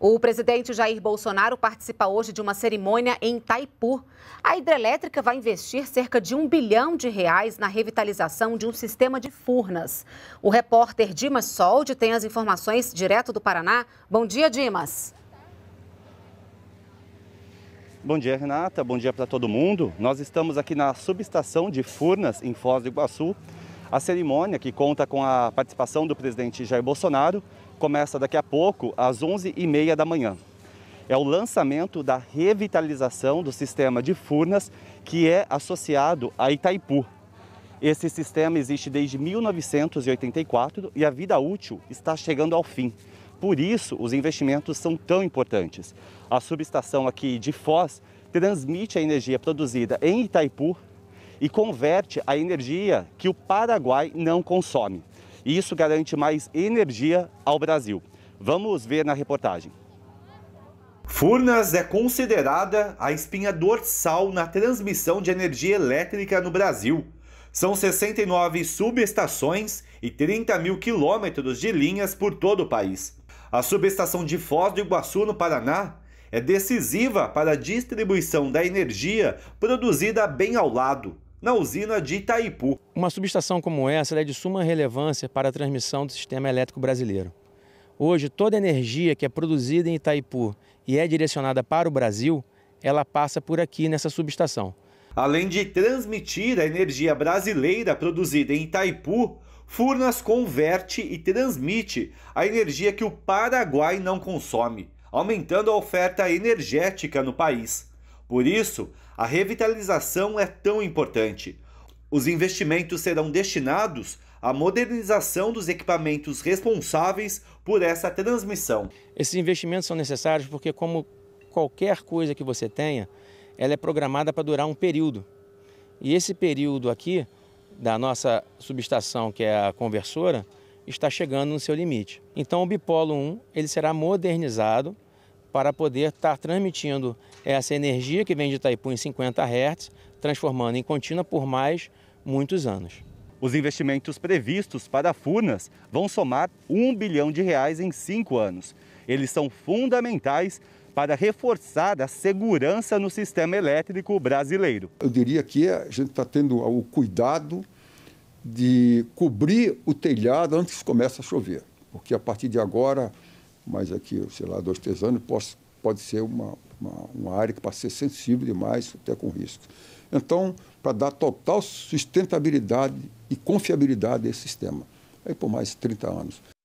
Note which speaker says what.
Speaker 1: O presidente Jair Bolsonaro participa hoje de uma cerimônia em Itaipu. A hidrelétrica vai investir cerca de um bilhão de reais na revitalização de um sistema de furnas. O repórter Dimas Soldi tem as informações direto do Paraná. Bom dia, Dimas.
Speaker 2: Bom dia, Renata. Bom dia para todo mundo. Nós estamos aqui na subestação de Furnas, em Foz do Iguaçu. A cerimônia, que conta com a participação do presidente Jair Bolsonaro, começa daqui a pouco, às 11h30 da manhã. É o lançamento da revitalização do sistema de Furnas, que é associado a Itaipu. Esse sistema existe desde 1984 e a vida útil está chegando ao fim. Por isso, os investimentos são tão importantes. A subestação aqui de Foz transmite a energia produzida em Itaipu e converte a energia que o Paraguai não consome e isso garante mais energia ao Brasil. Vamos ver na reportagem. Furnas é considerada a espinha dorsal na transmissão de energia elétrica no Brasil. São 69 subestações e 30 mil quilômetros de linhas por todo o país. A subestação de Foz do Iguaçu, no Paraná, é decisiva para a distribuição da energia produzida bem ao lado na usina de Itaipu.
Speaker 1: Uma subestação como essa é de suma relevância para a transmissão do sistema elétrico brasileiro. Hoje, toda energia que é produzida em Itaipu e é direcionada para o Brasil, ela passa por aqui nessa subestação.
Speaker 2: Além de transmitir a energia brasileira produzida em Itaipu, Furnas converte e transmite a energia que o Paraguai não consome, aumentando a oferta energética no país. Por isso, a revitalização é tão importante. Os investimentos serão destinados à modernização dos equipamentos responsáveis por essa transmissão.
Speaker 1: Esses investimentos são necessários porque, como qualquer coisa que você tenha, ela é programada para durar um período. E esse período aqui, da nossa subestação, que é a conversora, está chegando no seu limite. Então, o bipolo 1 ele será modernizado para poder estar transmitindo essa energia que vem de Itaipu em 50 Hz, transformando em contínua por mais muitos anos. Os investimentos previstos
Speaker 2: para Furnas vão somar 1 bilhão de reais em cinco anos. Eles são fundamentais para reforçar a segurança no sistema elétrico brasileiro.
Speaker 3: Eu diria que a gente está tendo o cuidado de cobrir o telhado antes que comece a chover, porque a partir de agora mas aqui, sei lá, dois, três anos, posso, pode ser uma, uma, uma área que pode ser sensível demais, até com risco. Então, para dar total sustentabilidade e confiabilidade a esse sistema. Aí por mais 30 anos.